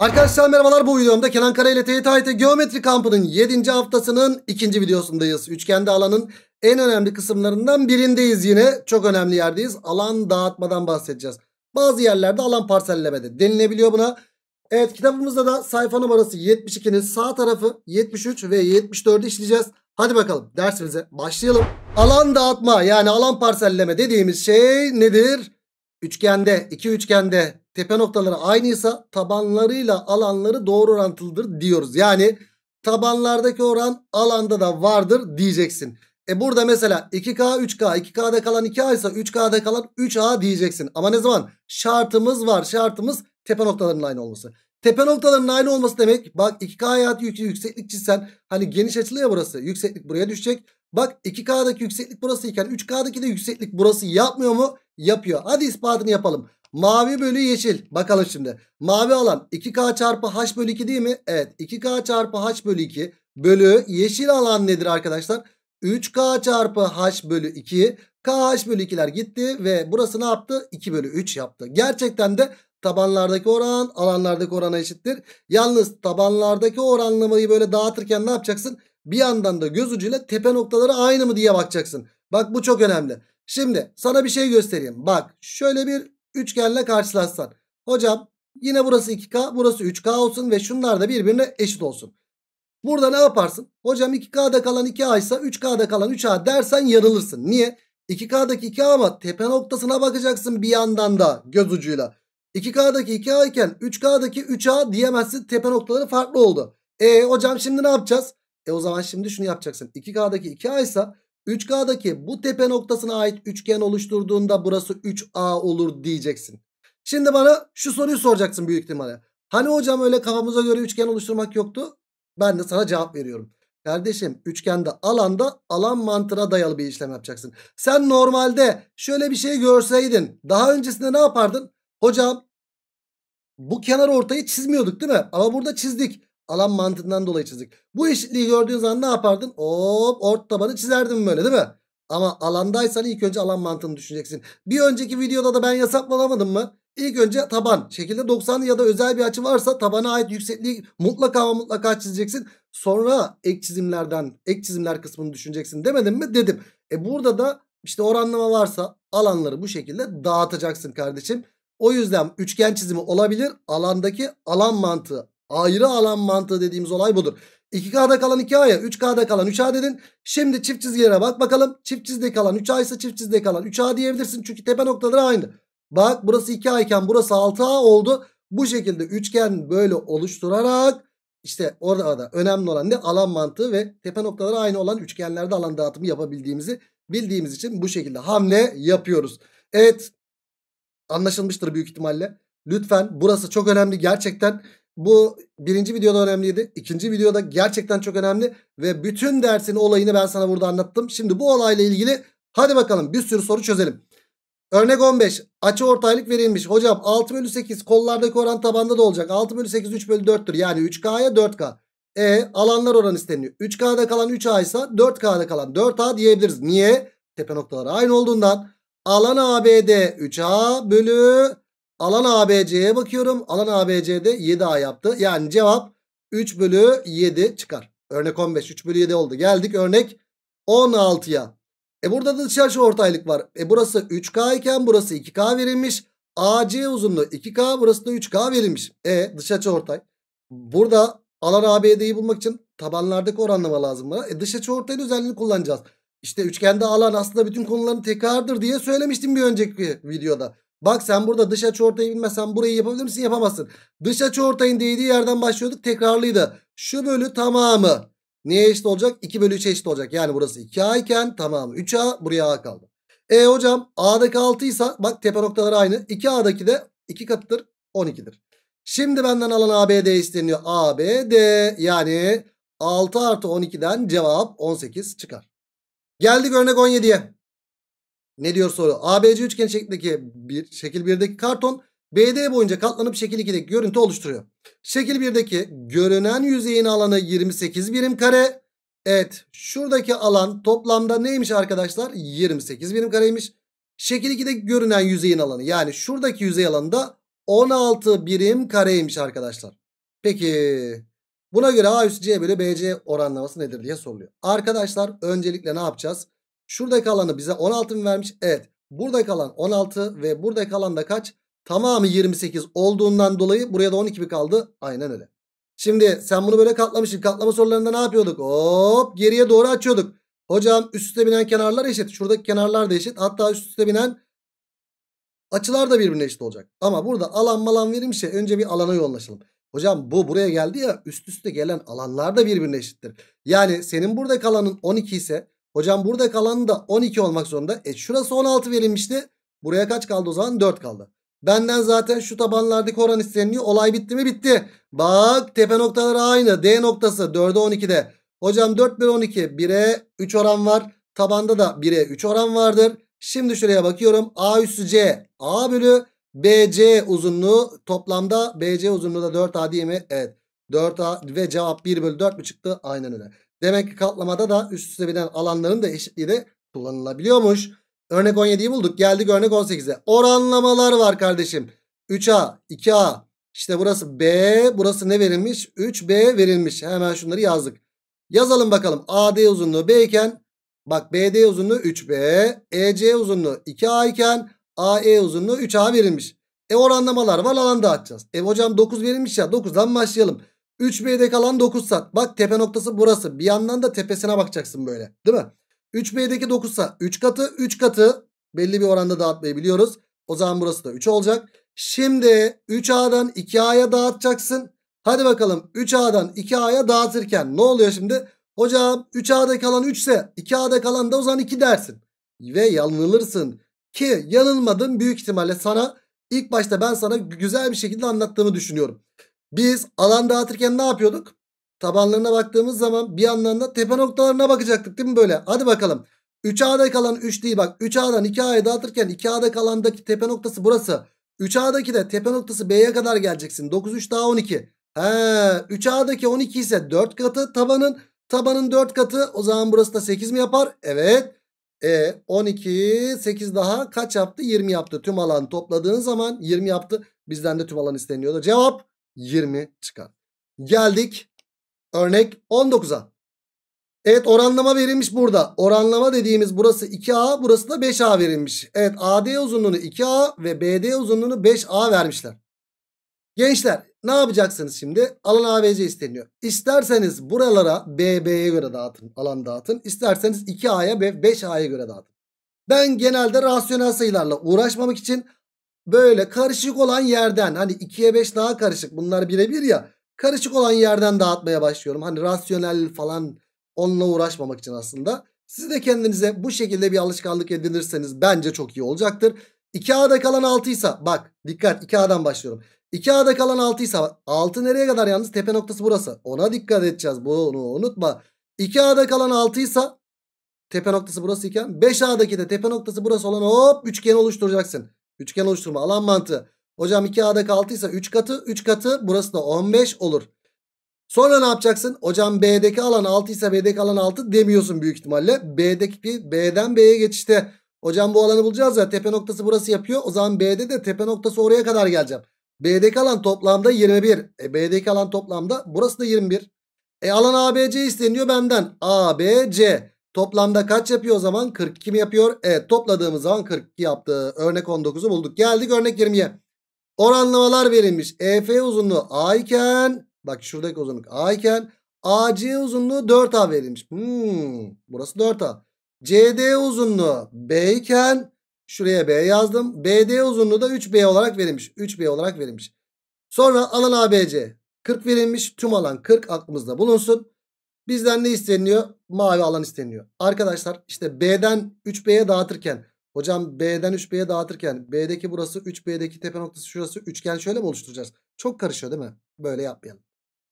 Arkadaşlar merhabalar bu videomda Kenan Kara ile TYT Geometri Kampı'nın 7. haftasının 2. videosundayız. Üçgende alanın en önemli kısımlarından birindeyiz yine. Çok önemli yerdeyiz. Alan dağıtmadan bahsedeceğiz. Bazı yerlerde alan parsellemede denilebiliyor buna. Evet kitabımızda da sayfa numarası 72'nin sağ tarafı 73 ve 74'ü işleyeceğiz. Hadi bakalım dersimize başlayalım. Alan dağıtma yani alan parselleme dediğimiz şey nedir? Üçgende, iki üçgende tepe noktaları aynıysa tabanlarıyla alanları doğru orantılıdır diyoruz. Yani tabanlardaki oran alanda da vardır diyeceksin. E burada mesela 2K 3K 2K'da kalan 2A ise 3K'da kalan 3A diyeceksin. Ama ne zaman şartımız var şartımız tepe noktalarının aynı olması. Tepe noktalarının aynı olması demek bak 2K hayatı yük yükseklik çizsen hani geniş açılı ya burası yükseklik buraya düşecek. Bak 2K'daki yükseklik burası iken 3K'daki de yükseklik burası yapmıyor mu? Yapıyor. Hadi ispatını yapalım. Mavi bölü yeşil. Bakalım şimdi. Mavi alan 2K çarpı H bölü 2 değil mi? Evet. 2K çarpı H bölü 2 bölü yeşil alan nedir arkadaşlar? 3K çarpı H bölü 2. KH bölü 2'ler gitti ve burası ne yaptı? 2 bölü 3 yaptı. Gerçekten de tabanlardaki oran alanlardaki orana eşittir. Yalnız tabanlardaki oranlamayı böyle dağıtırken ne yapacaksın? Bir yandan da göz ucuyla tepe noktaları aynı mı diye bakacaksın. Bak bu çok önemli. Şimdi sana bir şey göstereyim. Bak şöyle bir üçgenle karşılaşsan. Hocam yine burası 2K burası 3K olsun ve şunlar da birbirine eşit olsun. Burada ne yaparsın? Hocam 2K'da kalan 2A ise 3K'da kalan 3A dersen yanılırsın. Niye? 2K'daki 2A ama tepe noktasına bakacaksın bir yandan da göz ucuyla. 2K'daki 2A iken 3K'daki 3A diyemezsin tepe noktaları farklı oldu. E hocam şimdi ne yapacağız? E o zaman şimdi şunu yapacaksın. 2K'daki 2A ise 3K'daki bu tepe noktasına ait üçgen oluşturduğunda burası 3A olur diyeceksin. Şimdi bana şu soruyu soracaksın büyük ihtimalle. Hani hocam öyle kafamıza göre üçgen oluşturmak yoktu? Ben de sana cevap veriyorum. Kardeşim üçgende alanda alan mantığına dayalı bir işlem yapacaksın. Sen normalde şöyle bir şey görseydin daha öncesinde ne yapardın? Hocam bu kenar ortayı çizmiyorduk değil mi? Ama burada çizdik. Alan mantığından dolayı çizdik. Bu eşitliği gördüğün zaman ne yapardın? Hop ort tabanı çizerdin böyle değil mi? Ama alandaysan ilk önce alan mantığını düşüneceksin. Bir önceki videoda da ben yasaklamadım mı? İlk önce taban. Şekilde 90 ya da özel bir açı varsa tabana ait yüksekliği mutlaka ama mutlaka çizeceksin. Sonra ek çizimlerden, ek çizimler kısmını düşüneceksin demedim mi? Dedim. E burada da işte oranlama varsa alanları bu şekilde dağıtacaksın kardeşim. O yüzden üçgen çizimi olabilir. Alandaki alan mantığı Ayrı alan mantığı dediğimiz olay budur. 2K'da kalan 2A'ya 3K'da kalan 3A dedin. Şimdi çift çizgilere bak bakalım. Çift çizgide kalan 3A ise çift çizgide kalan 3A diyebilirsin. Çünkü tepe noktaları aynı. Bak burası 2A iken burası 6A oldu. Bu şekilde üçgen böyle oluşturarak işte orada da önemli olan ne? Alan mantığı ve tepe noktaları aynı olan üçgenlerde alan dağıtımı yapabildiğimizi bildiğimiz için bu şekilde hamle yapıyoruz. Evet anlaşılmıştır büyük ihtimalle. Lütfen burası çok önemli gerçekten. Bu birinci videoda önemliydi. İkinci videoda gerçekten çok önemli. Ve bütün dersin olayını ben sana burada anlattım. Şimdi bu olayla ilgili hadi bakalım bir sürü soru çözelim. Örnek 15. Açı ortaylık verilmiş. Hocam 6 bölü 8 kollardaki oran tabanda da olacak. 6 bölü 8 3 bölü 4'tür. Yani 3K'ya 4K. E alanlar oran isteniyor. 3K'da kalan 3A ise 4K'da kalan 4A diyebiliriz. Niye? Tepe noktaları aynı olduğundan. Alan ABD 3A bölü Alan ABC'ye bakıyorum. Alan ABC'de 7A yaptı. Yani cevap 3 bölü 7 çıkar. Örnek 15 3 bölü 7 oldu. Geldik örnek 16'ya. E burada da dışarı açı ortaylık var. E burası 3K iken burası 2K verilmiş. AC uzunluğu 2K burası da 3K verilmiş. E dış ortay. Burada alan ABD'yi bulmak için tabanlardaki oranlama lazım bana. E dış açı ortaylı özelliğini kullanacağız. İşte üçgende alan aslında bütün konuların tekrardır diye söylemiştim bir önceki videoda. Bak sen burada dış açı ortayı bilmezsen burayı yapabilir misin? Yapamazsın. Dış açı ortayın değdiği yerden başlıyorduk. Tekrarlıydı. Şu bölü tamamı. Neye eşit olacak? 2 bölü 3'e eşit olacak. Yani burası 2A iken tamamı 3A buraya A kaldı. E hocam A'daki 6 ise bak tepe noktaları aynı. 2A'daki de 2 katıdır 12'dir. Şimdi benden alan ABD isteniyor. ABD yani 6 artı 12'den cevap 18 çıkar. Geldik örnek 17'ye. Ne diyor soru? ABC üçgen şeklindeki bir, şekil 1'deki karton BD boyunca katlanıp şekil 2'deki görüntü oluşturuyor. Şekil 1'deki görünen yüzeyin alanı 28 birim kare. Evet şuradaki alan toplamda neymiş arkadaşlar? 28 birim kareymiş. Şekil 2'deki görünen yüzeyin alanı yani şuradaki yüzey alanı da 16 birim kareymiş arkadaşlar. Peki buna göre A üstü C bölü BC oranlaması nedir diye soruluyor. Arkadaşlar öncelikle ne yapacağız? Şuradaki kalanı bize 16 mi vermiş? Evet. Burada kalan 16 ve burada kalan da kaç? Tamamı 28 olduğundan dolayı buraya da 12 mi kaldı? Aynen öyle. Şimdi sen bunu böyle katlamışsın. Katlama sorularında ne yapıyorduk? Hop geriye doğru açıyorduk. Hocam üst üste binen kenarlar eşit. Şuradaki kenarlar da eşit. Hatta üst üste binen açılar da birbirine eşit olacak. Ama burada alan malan verilmişse önce bir alana yoğunlaşalım. Hocam bu buraya geldi ya üst üste gelen alanlar da birbirine eşittir. Yani senin burada kalanın 12 ise Hocam burada kalan da 12 olmak zorunda. E şurası 16 verilmişti. Buraya kaç kaldı o zaman? 4 kaldı. Benden zaten şu tabanlardaki oran isteniyor. Olay bitti mi? Bitti. Bak tepe noktaları aynı. D noktası 4'e 12'de. Hocam 4 bölü 12 1'e 3 oran var. Tabanda da 1'e 3 oran vardır. Şimdi şuraya bakıyorum. A üstü C. A bölü BC uzunluğu toplamda BC uzunluğu da 4A değil mi? Evet. 4A ve cevap 1 bölü 4 mü çıktı? Aynen öyle. Demek ki katlamada da üst üste binen alanların da eşitliği de kullanılabiliyormuş. Örnek 17'yi bulduk. Geldik örnek 18'e. Oranlamalar var kardeşim. 3A, 2A. İşte burası B. Burası ne verilmiş? 3B verilmiş. Hemen şunları yazdık. Yazalım bakalım. AD uzunluğu B iken bak BD uzunluğu 3B. EC uzunluğu 2A iken AE uzunluğu 3A verilmiş. E oranlamalar var alanda atacağız. E hocam 9 verilmiş ya 9'dan başlayalım. 3 B'de kalan 9 sat. Bak tepe noktası burası. Bir yandan da tepesine bakacaksın böyle. Değil mi? 3 B'deki 9 sat. 3 katı 3 katı belli bir oranda dağıtmayı biliyoruz. O zaman burası da 3 olacak. Şimdi 3A'dan 2A'ya dağıtacaksın. Hadi bakalım 3A'dan 2A'ya dağıtırken ne oluyor şimdi? Hocam 3A'da kalan 3 ise 2A'da kalan da o zaman 2 dersin. Ve yanılırsın. Ki yanılmadın büyük ihtimalle sana ilk başta ben sana güzel bir şekilde anlattığımı düşünüyorum. Biz alan dağıtırken ne yapıyorduk? Tabanlarına baktığımız zaman bir yandan da tepe noktalarına bakacaktık değil mi böyle? Hadi bakalım. 3A'da kalan 3 değil bak. 3A'dan 2A'ya dağıtırken 2A'da kalandaki tepe noktası burası. 3A'daki de tepe noktası B'ye kadar geleceksin. 9 3 daha 12. He, 3A'daki 12 ise 4 katı tabanın. Tabanın 4 katı. O zaman burası da 8 mi yapar? Evet. E 12 8 daha kaç yaptı? 20 yaptı. Tüm alan topladığın zaman 20 yaptı. Bizden de tüm alan isteniyordu. Cevap 20 çıkar. Geldik örnek 19'a. Evet oranlama verilmiş burada. Oranlama dediğimiz burası 2A burası da 5A verilmiş. Evet AD uzunluğunu 2A ve BD uzunluğunu 5A vermişler. Gençler ne yapacaksınız şimdi? Alan ABC isteniyor. İsterseniz buralara BB'ye göre dağıtın. Alan dağıtın. İsterseniz 2A'ya ve 5A'ya göre dağıtın. Ben genelde rasyonel sayılarla uğraşmamak için böyle karışık olan yerden hani 2'ye 5 daha karışık bunlar birebir ya karışık olan yerden dağıtmaya başlıyorum. Hani rasyonel falan onunla uğraşmamak için aslında. Siz de kendinize bu şekilde bir alışkanlık edinirseniz bence çok iyi olacaktır. 2A'da kalan 6 ise bak dikkat 2A'dan başlıyorum. 2A'da kalan 6 ise 6 nereye kadar yalnız tepe noktası burası. Ona dikkat edeceğiz bunu unutma. 2A'da kalan 6 ise tepe noktası burası iken 5A'daki de tepe noktası burası olan hop üçgen oluşturacaksın. Üçgen oluşturma alan mantığı. Hocam 2A'da kaldıysa 3 katı 3 katı burası da 15 olur. Sonra ne yapacaksın? Hocam B'deki alan 6 ise B'deki alan 6 demiyorsun büyük ihtimalle. B'deki B'den B'ye geçişte. Hocam bu alanı bulacağız ya tepe noktası burası yapıyor. O zaman B'de de tepe noktası oraya kadar geleceğim. B'deki alan toplamda 21. E, B'deki alan toplamda burası da 21. E alan ABC isteniyor benden. ABC. Toplamda kaç yapıyor o zaman? 42 mi yapıyor? Evet topladığımız zaman 42 yaptı. Örnek 19'u bulduk. Geldik örnek 20'ye. Oranlamalar verilmiş. EF uzunluğu A iken bak şuradaki uzunluk A iken AC uzunluğu 4A verilmiş. Hmm, burası 4A. CD uzunluğu B iken şuraya B yazdım. BD uzunluğu da 3B olarak verilmiş. 3B olarak verilmiş. Sonra alan ABC 40 verilmiş. Tüm alan 40 aklımızda bulunsun. Bizden ne isteniyor? Mavi alan isteniyor. Arkadaşlar işte B'den 3B'ye dağıtırken hocam B'den 3B'ye dağıtırken B'deki burası 3B'deki tepe noktası şurası üçgen şöyle mi oluşturacağız? Çok karışıyor değil mi? Böyle yapmayalım.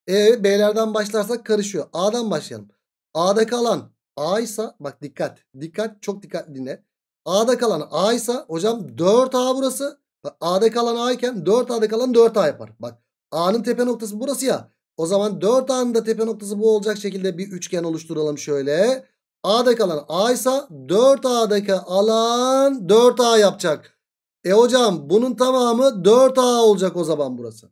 E B'lerden başlarsak karışıyor. A'dan başlayalım. A'da kalan A ise bak dikkat. Dikkat çok dikkat dinle. A'da kalan A ise hocam 4A burası. A'da kalan A iken 4A'da kalan 4A yapar. Bak A'nın tepe noktası burası ya. O zaman 4 anda tepe noktası bu olacak şekilde bir üçgen oluşturalım şöyle. A'daki alan A ise 4A'daki alan 4A yapacak. E hocam bunun tamamı 4A olacak o zaman burası.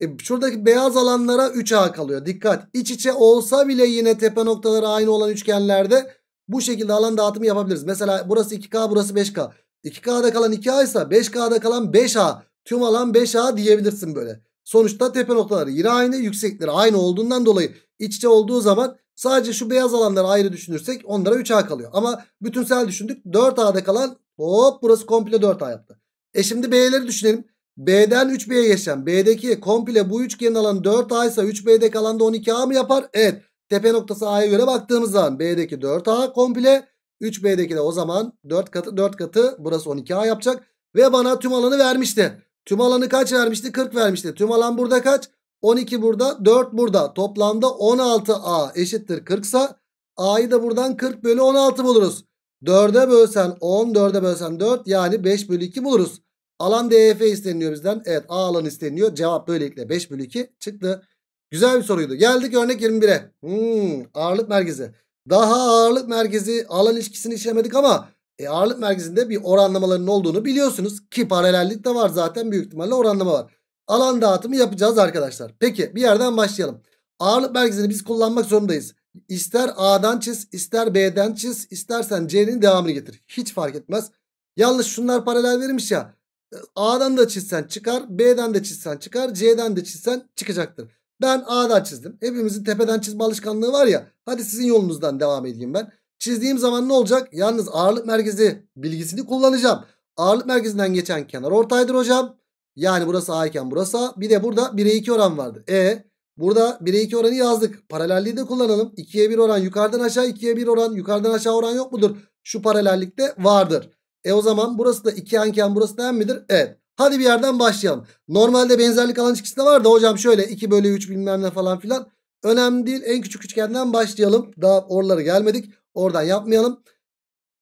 E şuradaki beyaz alanlara 3A kalıyor. Dikkat iç içe olsa bile yine tepe noktaları aynı olan üçgenlerde bu şekilde alan dağıtımı yapabiliriz. Mesela burası 2K burası 5K. 2K'da kalan 2A ise 5K'da kalan 5A. Tüm alan 5A diyebilirsin böyle. Sonuçta tepe noktaları yine aynı yüksekleri aynı olduğundan dolayı iç içe olduğu zaman sadece şu beyaz alanları ayrı düşünürsek onlara 3A kalıyor. Ama bütünsel düşündük 4A'da kalan hop burası komple 4A yaptı. E şimdi B'leri düşünelim. B'den 3B'ye geçen B'deki komple bu üçgenin alanı 4A ise 3B'de kalan da 12A mı yapar? Evet. Tepe noktası A'ya göre baktığımız zaman B'deki 4A komple 3B'deki de o zaman 4 katı 4 katı burası 12A yapacak. Ve bana tüm alanı vermişti. Tüm alanı kaç vermişti? 40 vermişti. Tüm alan burada kaç? 12 burada 4 burada. Toplamda 16A eşittir 40 sa A'yı da buradan 40 bölü 16 buluruz. 4'e bölsen 10, 4'e bölsen 4 yani 5 bölü 2 buluruz. Alan DF isteniyor bizden. Evet A alan isteniyor. Cevap böylelikle 5 bölü 2 çıktı. Güzel bir soruydu. Geldik örnek 21'e. Hmm, ağırlık merkezi. Daha ağırlık merkezi alan ilişkisini işlemedik ama e ağırlık merkezinde bir oranlamaların olduğunu biliyorsunuz. Ki paralellik de var zaten büyük ihtimalle oranlama var. Alan dağıtımı yapacağız arkadaşlar. Peki bir yerden başlayalım. Ağırlık merkezini biz kullanmak zorundayız. İster A'dan çiz, ister B'den çiz, istersen C'nin devamını getir. Hiç fark etmez. Yalnız şunlar paralel verilmiş ya. E, A'dan da çizsen çıkar, B'den de çizsen çıkar, C'den de çizsen çıkacaktır. Ben A'dan çizdim. Hepimizin tepeden çizme alışkanlığı var ya. Hadi sizin yolunuzdan devam edeyim ben. Çizdiğim zaman ne olacak? Yalnız ağırlık merkezi bilgisini kullanacağım. Ağırlık merkezinden geçen kenar ortaydır hocam. Yani burası A iken burası A. Bir de burada 1'e 2 oran vardı. E burada 1'e 2 oranı yazdık. Paralelliği de kullanalım. 2'ye 1 oran yukarıdan aşağı 2'ye 1 oran yukarıdan aşağı oran yok mudur? Şu paralellikte vardır. E o zaman burası da 2 anken burası da en midir? Evet. Hadi bir yerden başlayalım. Normalde benzerlik alan çıkısında var da hocam şöyle 2 bölü 3 bilmem ne falan filan. Önemli değil. En küçük üçgenden başlayalım. Daha oralara gelmedik. Oradan yapmayalım.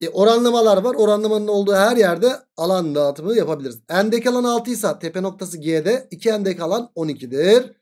E, oranlamalar var. Oranlamanın olduğu her yerde alan dağıtımı yapabiliriz. N'deki alan 6 ise tepe noktası G'de. 2 N'deki alan 12'dir.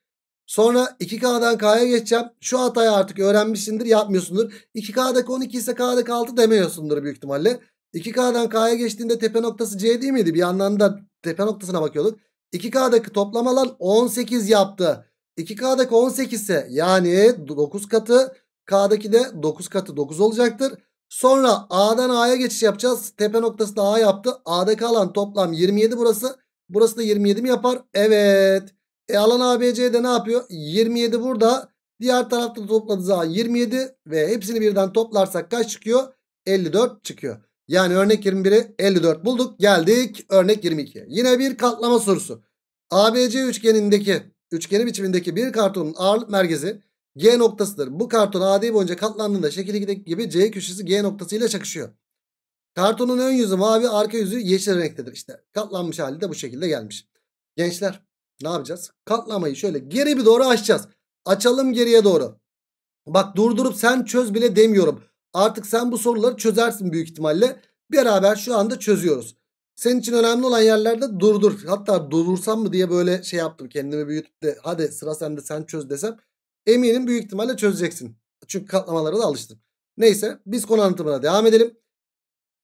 Sonra 2K'dan K'ya geçeceğim. Şu hatayı artık öğrenmişsindir yapmıyorsundur. 2K'daki 12 ise K'daki 6 demiyorsundur büyük ihtimalle. 2K'dan K'ya geçtiğinde tepe noktası C değil miydi? Bir yandan da tepe noktasına bakıyorduk. 2K'daki toplam alan 18 yaptı. 2K'daki 18 ise yani 9 katı K'daki de 9 katı 9 olacaktır. Sonra A'dan A'ya geçiş yapacağız. Tepe noktası da A yaptı. A'daki alan toplam 27 burası. Burası da 27 mi yapar? Evet. E alan ABC'de ne yapıyor? 27 burada. Diğer tarafta topladığı zaman 27 ve hepsini birden toplarsak kaç çıkıyor? 54 çıkıyor. Yani örnek 21'i 54 bulduk. Geldik örnek 22'ye. Yine bir katlama sorusu. ABC üçgenindeki üçgeni biçimindeki bir kartonun ağırlık merkezi G noktasıdır. Bu karton AD boyunca katlandığında şekil 2'deki gibi C köşesi G noktası ile çakışıyor. Kartonun ön yüzü mavi arka yüzü yeşil renktedir. İşte katlanmış hali de bu şekilde gelmiş. Gençler ne yapacağız? Katlamayı şöyle geri bir doğru açacağız. Açalım geriye doğru. Bak durdurup sen çöz bile demiyorum. Artık sen bu soruları çözersin büyük ihtimalle. Beraber şu anda çözüyoruz. Senin için önemli olan yerlerde durdur. Hatta durursam mı diye böyle şey yaptım. Kendimi büyütüp de hadi sıra sende sen çöz desem. Eminim büyük ihtimalle çözeceksin. Çünkü katlamalara da alıştım. Neyse biz konu anlatımına devam edelim.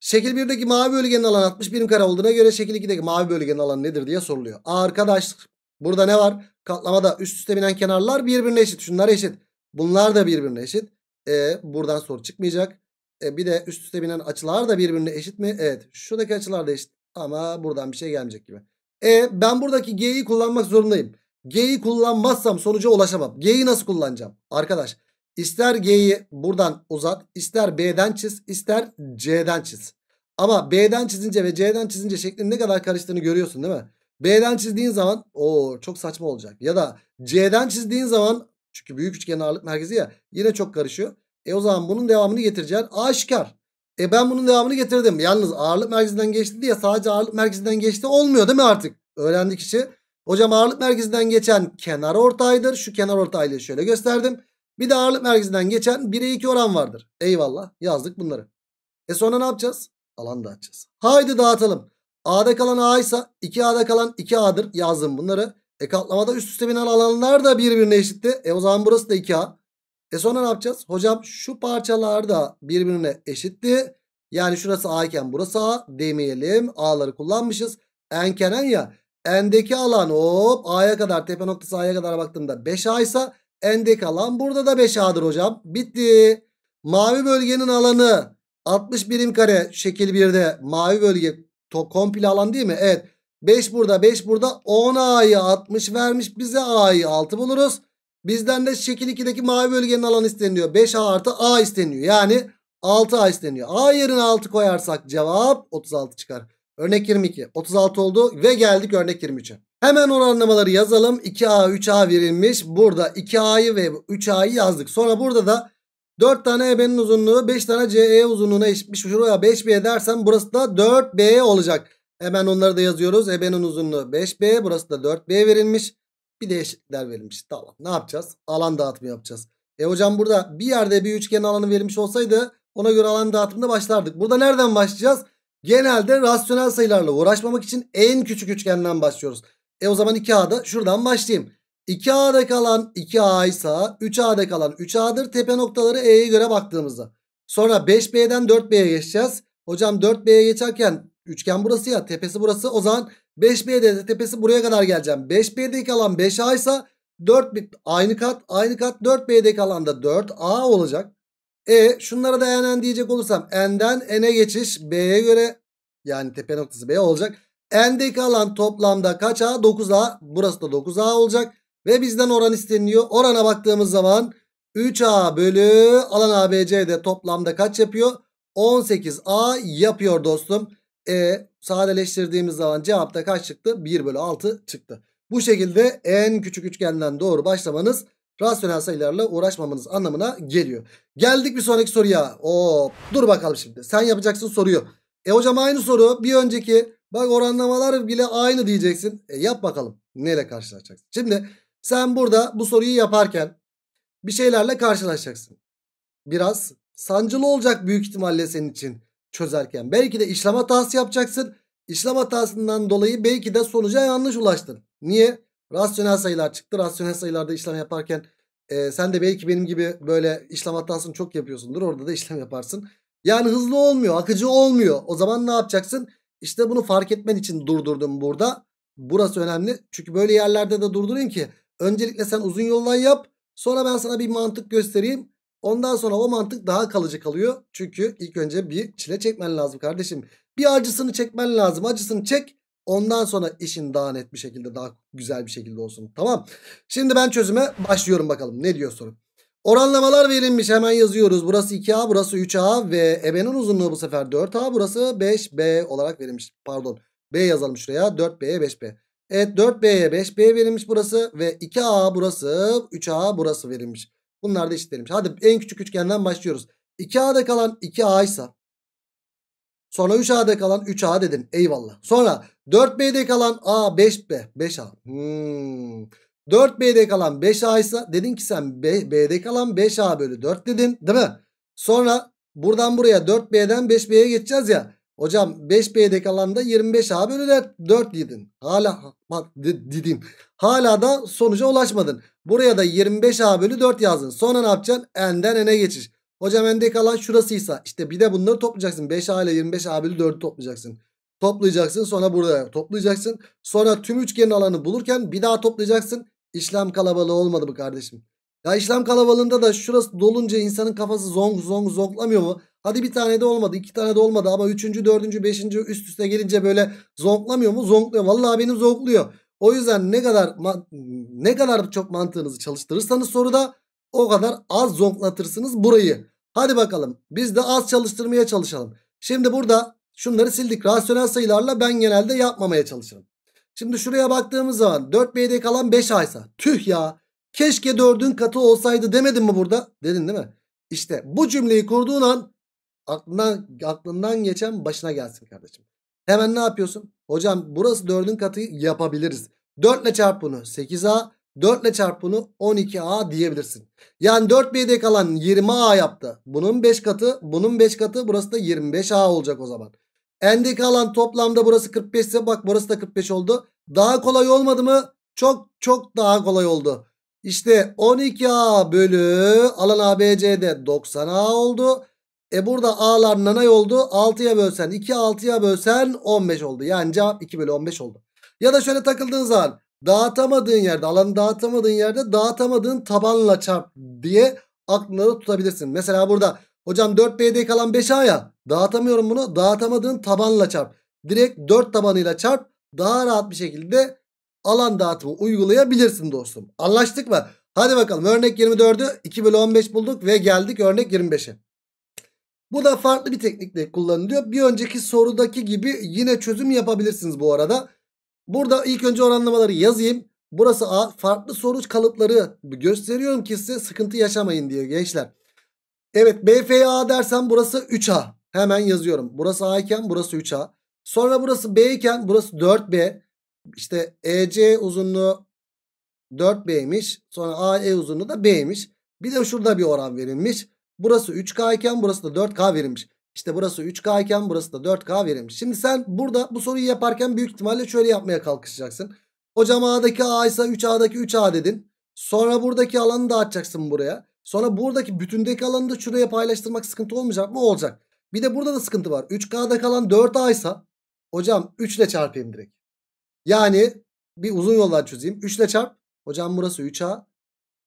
Şekil 1'deki mavi bölgenin alanı 60 birim kare olduğuna göre şekil 2'deki mavi bölgenin alanı nedir diye soruluyor. Arkadaş burada ne var? Katlamada üst üste binen kenarlar birbirine eşit. Şunlar eşit. Bunlar da birbirine eşit. E, buradan soru çıkmayacak. E, bir de üst üste binen açılar da birbirine eşit mi? Evet. Şuradaki açılar da eşit. Ama buradan bir şey gelmeyecek gibi. E ben buradaki G'yi kullanmak zorundayım. G'yi kullanmazsam sonuca ulaşamam. G'yi nasıl kullanacağım? Arkadaş ister G'yi buradan uzat ister B'den çiz ister C'den çiz. Ama B'den çizince ve C'den çizince şeklin ne kadar karıştığını görüyorsun değil mi? B'den çizdiğin zaman o çok saçma olacak. Ya da C'den çizdiğin zaman çünkü büyük üçgen ağırlık merkezi ya yine çok karışıyor. E o zaman bunun devamını getireceğim Aşikar. E ben bunun devamını getirdim. Yalnız ağırlık merkezinden geçti diye sadece ağırlık merkezinden geçti olmuyor değil mi artık? Öğrendik işi. Hocam ağırlık merkezinden geçen kenar ortaydır. Şu kenar ortaylığı şöyle gösterdim. Bir de ağırlık merkezinden geçen 1'e 2 oran vardır. Eyvallah yazdık bunları. E sonra ne yapacağız? Alan dağıtacağız. Haydi dağıtalım. A'da kalan A ise 2A'da kalan 2A'dır. Yazdım bunları. E katlamada üst üste binen alanlar da birbirine eşitti. E o zaman burası da 2A. E sonra ne yapacağız? Hocam şu parçalar da birbirine eşitti. Yani şurası A iken burası A demeyelim. A'ları kullanmışız. Enkenen ya. N'deki alan hop A'ya kadar tepe noktası A'ya kadar baktığımda 5A ise N'deki alan burada da 5A'dır hocam. Bitti. Mavi bölgenin alanı 60 birim kare şekil 1'de mavi bölge to komple alan değil mi? Evet. 5 burada 5 burada 10 A'yı 60 vermiş bize A'yı 6 buluruz. Bizden de şekil 2'deki mavi bölgenin alanı isteniyor. 5A artı A isteniyor. Yani 6A isteniyor. A yerine 6 koyarsak cevap 36 çıkar. Örnek 22. 36 oldu ve geldik örnek 23'e. Hemen oranlamaları yazalım. 2A 3A verilmiş. Burada 2A'yı ve 3A'yı yazdık. Sonra burada da 4 tane EB'nin uzunluğu 5 tane CE uzunluğuna eşitmiş. Şuraya 5B dersem burası da 4B olacak. Hemen onları da yazıyoruz. EB'nin uzunluğu 5B. Burası da 4B verilmiş. Bir de eşitlikler verilmiş. Tamam ne yapacağız? Alan dağıtımı yapacağız. E hocam burada bir yerde bir üçgen alanı verilmiş olsaydı ona göre alan dağıtımında başlardık. Burada nereden başlayacağız? Genelde rasyonel sayılarla uğraşmamak için en küçük üçgenden başlıyoruz. E o zaman 2A'da şuradan başlayayım. 2A'da kalan 2A ise 3A'da kalan 3A'dır. Tepe noktaları E'ye göre baktığımızda. Sonra 5B'den 4B'ye geçeceğiz. Hocam 4B'ye geçerken üçgen burası ya tepesi burası. O zaman 5B'de de tepesi buraya kadar geleceğim. 5 bde kalan 5A ise 4 aynı kat aynı kat 4 bde kalan da 4A olacak. E şunlara dayanan diyecek olursam n'den n'e geçiş B'ye göre yani tepe noktası B olacak. N'deki alan toplamda kaç A? 9 A. Burası da 9 A olacak. Ve bizden oran isteniliyor. Orana baktığımız zaman 3A bölü alan ABC'de toplamda kaç yapıyor? 18A yapıyor dostum. E sadeleştirdiğimiz zaman cevapta kaç çıktı? 1 bölü 6 çıktı. Bu şekilde en küçük üçgenden doğru başlamanız rasyonel sayılarla uğraşmamanız anlamına geliyor. Geldik bir sonraki soruya. Oo, dur bakalım şimdi. Sen yapacaksın soruyu. E hocam aynı soru bir önceki. Bak oranlamalar bile aynı diyeceksin. E yap bakalım. Neyle karşılaşacaksın? Şimdi sen burada bu soruyu yaparken bir şeylerle karşılaşacaksın. Biraz sancılı olacak büyük ihtimalle senin için çözerken. Belki de işlem hatası yapacaksın. İşlem hatasından dolayı belki de sonuca yanlış ulaştın. Niye? Rasyonel sayılar çıktı. Rasyonel sayılarda işlem yaparken e, sen de belki benim gibi böyle işlem hatasını çok yapıyorsundur. Orada da işlem yaparsın. Yani hızlı olmuyor. Akıcı olmuyor. O zaman ne yapacaksın? İşte bunu fark etmen için durdurdum burada. Burası önemli. Çünkü böyle yerlerde de durdurayım ki öncelikle sen uzun yoldan yap. Sonra ben sana bir mantık göstereyim. Ondan sonra o mantık daha kalıcı kalıyor. Çünkü ilk önce bir çile çekmen lazım kardeşim. Bir acısını çekmen lazım. Acısını çek. Ondan sonra işin daha net bir şekilde daha güzel bir şekilde olsun. Tamam. Şimdi ben çözüme başlıyorum bakalım. Ne diyor soru? Oranlamalar verilmiş hemen yazıyoruz. Burası 2A burası 3A ve ebenin uzunluğu bu sefer 4A burası 5B olarak verilmiş. Pardon B yazalım şuraya 4B'ye 5B. Evet 4B'ye 5B verilmiş burası ve 2A burası 3A burası verilmiş. Bunlar da eşitlenmiş. Hadi en küçük üçgenden başlıyoruz. 2A'da kalan 2A ise Sonra 3A'da kalan 3A dedim. Eyvallah. Sonra 4B'de kalan A 5B. 5A. Hmm. 4B'de kalan 5A ise dedin ki sen B, B'de kalan 5A bölü 4 dedin değil mi? Sonra buradan buraya 4B'den 5B'ye geçeceğiz ya. Hocam 5B'de kalan da 25A bölü 4 dedin. Hala bak dedim. Hala da sonuca ulaşmadın. Buraya da 25A bölü 4 yazdın. Sonra ne yapacaksın? N'den N'e geçiş. Hocam bende kalan şurasıysa işte bir de bunları toplayacaksın. 5A ile 25A bölü 4'ü toplayacaksın. Toplayacaksın sonra burada toplayacaksın. Sonra tüm üçgenin alanı bulurken bir daha toplayacaksın. İşlem kalabalığı olmadı mı kardeşim? Ya işlem kalabalığında da şurası dolunca insanın kafası zong zong zonklamıyor mu? Hadi bir tane de olmadı iki tane de olmadı ama üçüncü dördüncü beşinci üst üste gelince böyle zonklamıyor mu? Zonkluyor. Vallahi benim zonkluyor. O yüzden ne kadar ne kadar çok mantığınızı çalıştırırsanız soruda o kadar az zonklatırsınız burayı. Hadi bakalım biz de az çalıştırmaya çalışalım. Şimdi burada şunları sildik. Rasyonel sayılarla ben genelde yapmamaya çalışırım. Şimdi şuraya baktığımız zaman 4B'de kalan 5A ise tüh ya keşke 4'ün katı olsaydı demedin mi burada? Dedin değil mi? İşte bu cümleyi kurduğun an aklından, aklından geçen başına gelsin kardeşim. Hemen ne yapıyorsun? Hocam burası 4'ün katı yapabiliriz. 4 ile çarp bunu 8A 4 ile çarp bunu 12A diyebilirsin. Yani 4 B'de kalan 20A yaptı. Bunun 5 katı bunun 5 katı burası da 25A olacak o zaman. N'de kalan toplamda burası 45 ise bak burası da 45 oldu. Daha kolay olmadı mı? Çok çok daha kolay oldu. İşte 12A bölü alan ABC'de 90A oldu. E burada A'lar nanay oldu. 6'ya bölsen 2 6'ya bölsen 15 oldu. Yani cevap 2 bölü 15 oldu. Ya da şöyle takıldığın zaman Dağıtamadığın yerde alanı dağıtamadığın yerde dağıtamadığın tabanla çarp diye aklında tutabilirsin. Mesela burada hocam 4B'de kalan 5A ya dağıtamıyorum bunu dağıtamadığın tabanla çarp. Direkt 4 tabanıyla çarp daha rahat bir şekilde alan dağıtımı uygulayabilirsin dostum. Anlaştık mı? Hadi bakalım örnek 24'ü 2 bölü 15 bulduk ve geldik örnek 25'e. Bu da farklı bir teknikle kullanılıyor. Bir önceki sorudaki gibi yine çözüm yapabilirsiniz bu arada. Burada ilk önce oranlamaları yazayım. Burası A. Farklı sonuç kalıpları gösteriyorum ki size sıkıntı yaşamayın diye gençler. Evet BFA dersem burası 3A. Hemen yazıyorum. Burası A iken burası 3A. Sonra burası B iken burası 4B. İşte EC uzunluğu 4B'ymiş. Sonra AE uzunluğu da B'ymiş. Bir de şurada bir oran verilmiş. Burası 3K iken burası da 4K verilmiş. İşte burası 3K iken burası da 4K verilmiş. Şimdi sen burada bu soruyu yaparken büyük ihtimalle şöyle yapmaya kalkışacaksın. Hocam A'daki A ise 3A'daki 3A dedin. Sonra buradaki alanı dağıtacaksın buraya. Sonra buradaki bütündeki alanı da şuraya paylaştırmak sıkıntı olmayacak mı? Olacak. Bir de burada da sıkıntı var. 3K'da kalan 4A ise hocam 3 ile çarpayım direkt. Yani bir uzun yoldan çözeyim. 3 ile çarp. Hocam burası 3A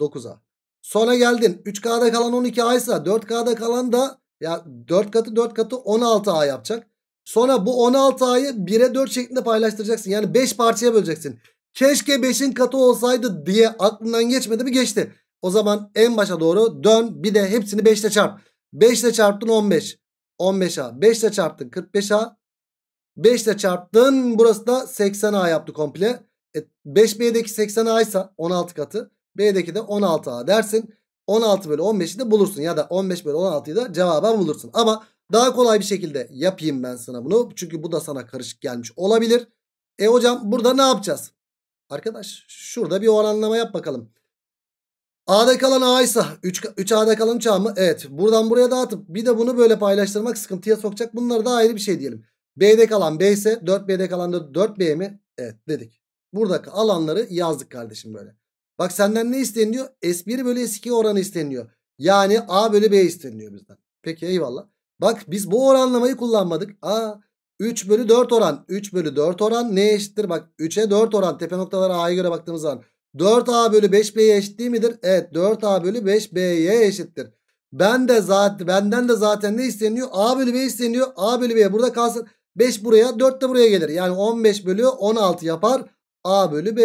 9A. Sonra geldin 3K'da kalan 12A ise 4K'da kalan da ya 4 katı 4 katı 16A yapacak. Sonra bu 16A'yı 1'e 4 şeklinde paylaştıracaksın. Yani 5 parçaya böleceksin. Keşke 5'in katı olsaydı diye aklından geçmedi mi geçti. O zaman en başa doğru dön bir de hepsini 5 ile çarp. 5 ile çarptın 15. 15A. 5 ile çarptın 45A. 5 ile çarptın burası da 80A yaptı komple. E, 5B'deki 80A ise 16 katı. B'deki de 16A dersin. 16 bölü 15'i de bulursun. Ya da 15 bölü 16'yı da cevaben bulursun. Ama daha kolay bir şekilde yapayım ben sana bunu. Çünkü bu da sana karışık gelmiş olabilir. E hocam burada ne yapacağız? Arkadaş şurada bir oranlama yap bakalım. A'da kalan A ise 3, 3 A'da kalan 3 A mı? Evet. Buradan buraya dağıtıp bir de bunu böyle paylaştırmak sıkıntıya sokacak. Bunları da ayrı bir şey diyelim. B'de kalan B ise 4B'de kalan da 4B mi? Evet dedik. Buradaki alanları yazdık kardeşim böyle. Bak senden ne isteniliyor? S1 bölü S2 oranı isteniliyor. Yani A bölü B isteniliyor bizden. Peki eyvallah. Bak biz bu oranlamayı kullanmadık. A 3 bölü 4 oran. 3 bölü 4 oran neye eşittir? Bak 3'e 4 oran. Tepe noktaları A'ya göre baktığımız zaman. 4A bölü 5B'ye eşit değil midir? Evet 4A bölü 5B'ye eşittir. Ben de zaten, benden de zaten ne isteniyor? A bölü B isteniyor. A bölü B burada kalsın. 5 buraya 4 de buraya gelir. Yani 15 bölü 16 yapar. A bölü B.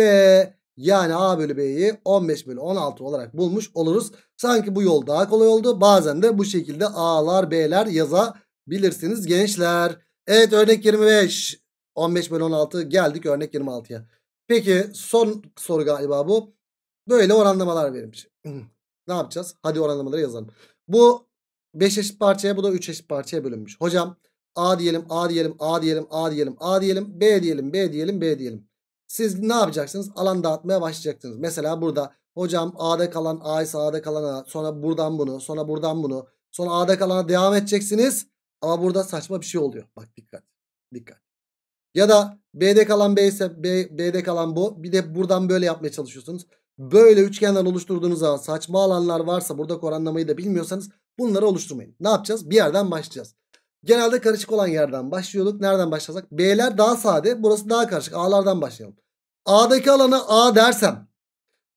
Yani A bölü B'yi 15 bölü 16 olarak bulmuş oluruz. Sanki bu yol daha kolay oldu. Bazen de bu şekilde A'lar B'ler yazabilirsiniz gençler. Evet örnek 25. 15 bölü 16 geldik örnek 26'ya. Peki son soru galiba bu. Böyle oranlamalar verilmiş. Hmm. ne yapacağız? Hadi oranlamaları yazalım. Bu 5 eşit parçaya bu da 3 eşit parçaya bölünmüş. Hocam A diyelim A diyelim A diyelim A diyelim A diyelim B diyelim B diyelim B diyelim. Siz ne yapacaksınız? Alan dağıtmaya başlayacaksınız. Mesela burada hocam A'da kalan A ise A'da kalan A. Sonra buradan bunu. Sonra buradan bunu. Sonra A'da kalana devam edeceksiniz. Ama burada saçma bir şey oluyor. Bak dikkat. Dikkat. Ya da B'de kalan B ise B, B'de kalan bu. Bir de buradan böyle yapmaya çalışıyorsunuz. Böyle üçgenler oluşturduğunuz zaman saçma alanlar varsa burada oranlamayı da bilmiyorsanız bunları oluşturmayın. Ne yapacağız? Bir yerden başlayacağız. Genelde karışık olan yerden başlıyorduk. Nereden başlasak? B'ler daha sade. Burası daha karışık. A'lardan başlayalım. A'daki alana A dersem.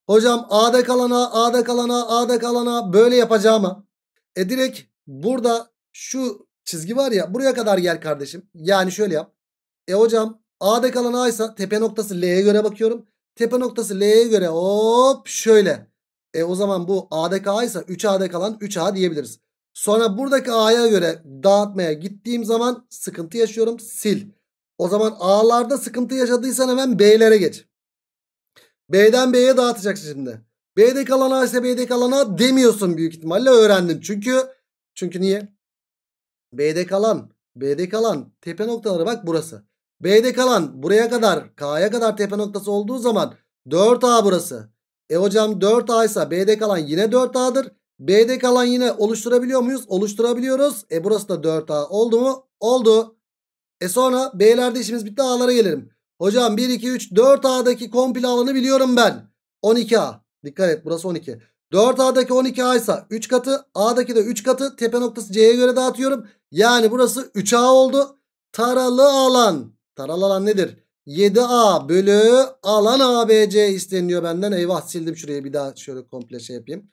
Hocam A'da alana A'da alana A'da alana böyle yapacağıma. E direkt burada şu çizgi var ya buraya kadar gel kardeşim. Yani şöyle yap. E hocam A'da alana A ise tepe noktası L'ye göre bakıyorum. Tepe noktası L'ye göre hop şöyle. E o zaman bu A'da A ise 3A'da kalan 3A diyebiliriz. Sonra buradaki A'ya göre dağıtmaya gittiğim zaman sıkıntı yaşıyorum. Sil. O zaman A'larda sıkıntı yaşadıysan hemen B'lere geç. B'den B'ye dağıtacaksın şimdi. B'de kalana ise B'de kalana demiyorsun büyük ihtimalle öğrendin. Çünkü çünkü niye? B'de kalan, B'de kalan tepe noktaları bak burası. B'de kalan buraya kadar K'ya kadar tepe noktası olduğu zaman 4A burası. E hocam 4A ise B'de kalan yine 4A'dır. B'de kalan yine oluşturabiliyor muyuz? Oluşturabiliyoruz. E burası da 4A oldu mu? Oldu. E sonra B'lerde işimiz bitti A'lara gelelim. Hocam 1, 2, 3, 4A'daki komple alanı biliyorum ben. 12A. Dikkat et burası 12. 4A'daki 12A ise 3 katı. A'daki de 3 katı. Tepe noktası C'ye göre dağıtıyorum. Yani burası 3A oldu. Taralı alan. Taralı alan nedir? 7A bölü alan ABC isteniyor benden. Eyvah sildim şurayı bir daha şöyle komple şey yapayım.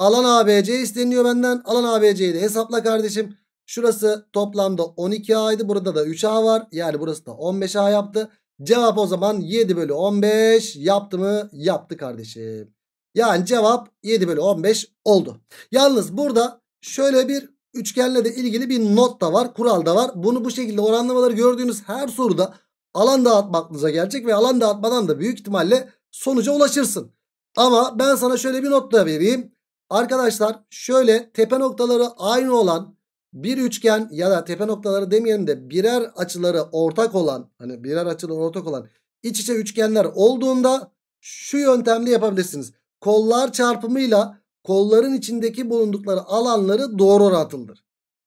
Alan ABC isteniyor benden. Alan ABC'yi de hesapla kardeşim. Şurası toplamda 12A'ydı. Burada da 3A var. Yani burası da 15A yaptı. Cevap o zaman 7 bölü 15 yaptı mı? Yaptı kardeşim. Yani cevap 7 bölü 15 oldu. Yalnız burada şöyle bir üçgenle de ilgili bir not da var. Kural da var. Bunu bu şekilde oranlamaları gördüğünüz her soruda alan dağıtma aklınıza gelecek. Ve alan dağıtmadan da büyük ihtimalle sonuca ulaşırsın. Ama ben sana şöyle bir not da vereyim. Arkadaşlar şöyle tepe noktaları aynı olan bir üçgen ya da tepe noktaları demeyelim de birer açıları ortak olan hani birer açıları ortak olan iç içe üçgenler olduğunda şu yöntemle yapabilirsiniz. Kollar çarpımıyla kolların içindeki bulundukları alanları doğru orantılıdır.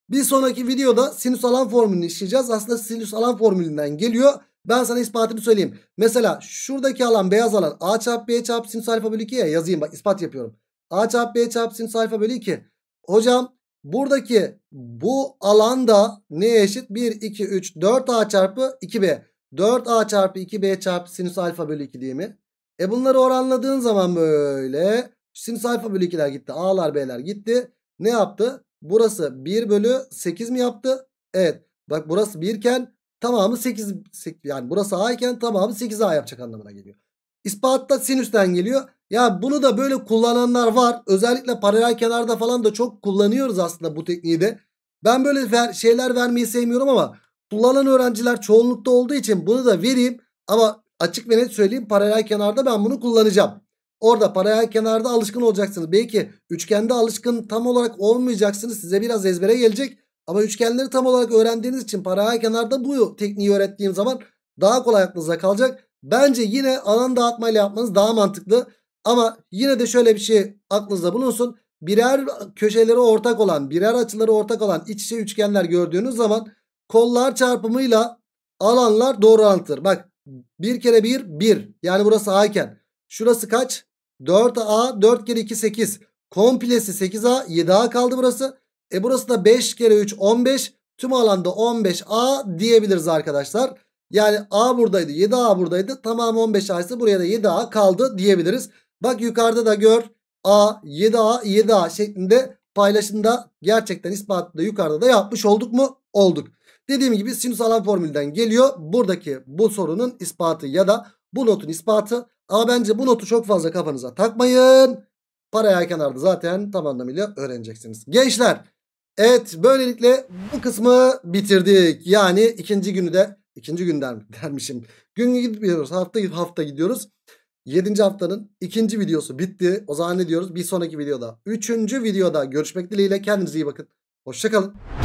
Bir sonraki videoda sinüs alan formülünü işleyeceğiz. Aslında sinüs alan formülünden geliyor. Ben sana ispatını söyleyeyim. Mesela şuradaki alan beyaz alan a çarpı b çarpı sinüs alfa bölü 2'ye yazayım bak ispat yapıyorum. A çarpı B çarpı sin sayfa bölü 2. Hocam buradaki bu alanda neye eşit? 1, 2, 3, 4A çarpı 2B. 4A çarpı 2B çarpı sinüs alfa bölü 2 değil mi? E bunları oranladığın zaman böyle sinüs alfa bölü 2'ler gitti. A'lar B'ler gitti. Ne yaptı? Burası 1 bölü 8 mi yaptı? Evet. Bak burası 1 iken tamamı 8, 8 yani burası A iken tamamı 8A yapacak anlamına geliyor. İspatta sinüsten geliyor. Ya bunu da böyle kullananlar var. Özellikle paralel kenarda falan da çok kullanıyoruz aslında bu tekniği de. Ben böyle ver, şeyler vermeyi sevmiyorum ama kullanan öğrenciler çoğunlukta olduğu için bunu da vereyim. Ama açık ve net söyleyeyim paralel kenarda ben bunu kullanacağım. Orada paralel kenarda alışkın olacaksınız. Belki üçgende alışkın tam olarak olmayacaksınız. Size biraz ezbere gelecek. Ama üçgenleri tam olarak öğrendiğiniz için paralel kenarda bu tekniği öğrettiğim zaman daha kolay aklınıza kalacak. Bence yine alan dağıtmayla yapmanız daha mantıklı. Ama yine de şöyle bir şey aklınızda bulunsun. Birer köşeleri ortak olan, birer açıları ortak olan iç içe üçgenler gördüğünüz zaman kollar çarpımıyla alanlar doğru orantıdır. Bak bir kere bir bir. Yani burası A iken. Şurası kaç? 4A 4 kere 2 8. Komplesi 8A 7A kaldı burası. E burası da 5 kere 3 15. Tüm alanda 15A diyebiliriz arkadaşlar. Yani A buradaydı 7A buradaydı. Tamam 15A ise buraya da 7A kaldı diyebiliriz. Bak yukarıda da gör A 7A 7A şeklinde paylaşımda gerçekten ispatlı yukarıda da yapmış olduk mu? Olduk. Dediğim gibi sinüs alan formülden geliyor. Buradaki bu sorunun ispatı ya da bu notun ispatı. Ama bence bu notu çok fazla kafanıza takmayın. Parayı kenarda zaten tam anlamıyla öğreneceksiniz. Gençler evet böylelikle bu kısmı bitirdik. Yani ikinci günü de ikinci gün dermişim. Gün gidiyoruz, hafta hafta gidiyoruz. 7. haftanın ikinci videosu bitti. O zaman ne diyoruz? Bir sonraki videoda, üçüncü videoda görüşmek dileğiyle. Kendinize iyi bakın. Hoşçakalın.